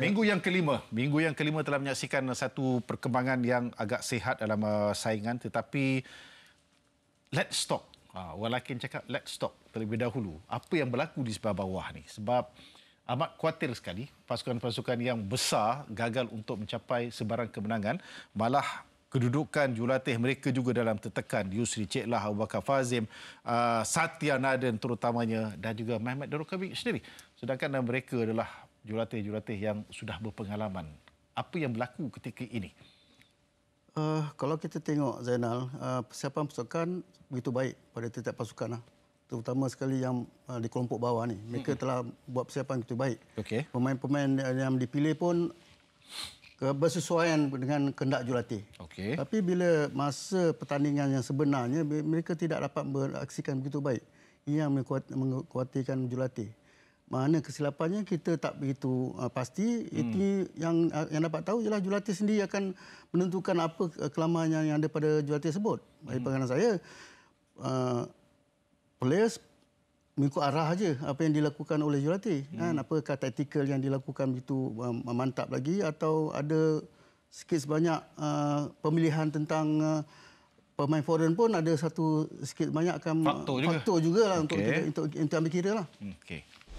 Ya. Minggu yang kelima, minggu yang kelima telah menyaksikan satu perkembangan yang agak sehat dalam uh, saingan tetapi let's talk. Ha, ah, uh, walakin cakap let's talk terlebih dahulu. Apa yang berlaku di sebelah bawah ni? Sebab amat kuatir sekali pasukan-pasukan yang besar gagal untuk mencapai sebarang kemenangan, malah kedudukan jurulatih mereka juga dalam tertekan Yusri Ceklah Abu Bakar Fazim uh, Satya Naden terutamanya dan juga Mehmet Dorokabik sendiri sedangkan mereka adalah jurulatih-jurulatih yang sudah berpengalaman. Apa yang berlaku ketika ini? Uh, kalau kita tengok Zainal, uh, persiapan pasukan begitu baik pada tiap pasukan. Lah. Terutama sekali yang uh, di kelompok bawah ni. Mereka mm-hmm. telah buat persiapan begitu baik. Okay. Pemain-pemain yang dipilih pun bersesuaian dengan kendak jurulatih. Okay. Tapi bila masa pertandingan yang sebenarnya, mereka tidak dapat beraksikan begitu baik. Ini yang mengkhawatirkan jurulatih mana kesilapannya kita tak begitu uh, pasti hmm. itu hmm. yang uh, yang dapat tahu ialah jurulatih sendiri akan menentukan apa uh, kelamanya yang, ada pada jurulatih tersebut bagi hmm. pandangan saya uh, players mengikut arah aja apa yang dilakukan oleh jurulatih hmm. kan apakah taktikal yang dilakukan itu uh, memantap lagi atau ada sikit sebanyak uh, pemilihan tentang uh, Pemain foreign pun ada satu sikit banyak akan faktor, faktor juga lah okay. untuk, untuk, untuk ambil kira lah. Hmm, okay.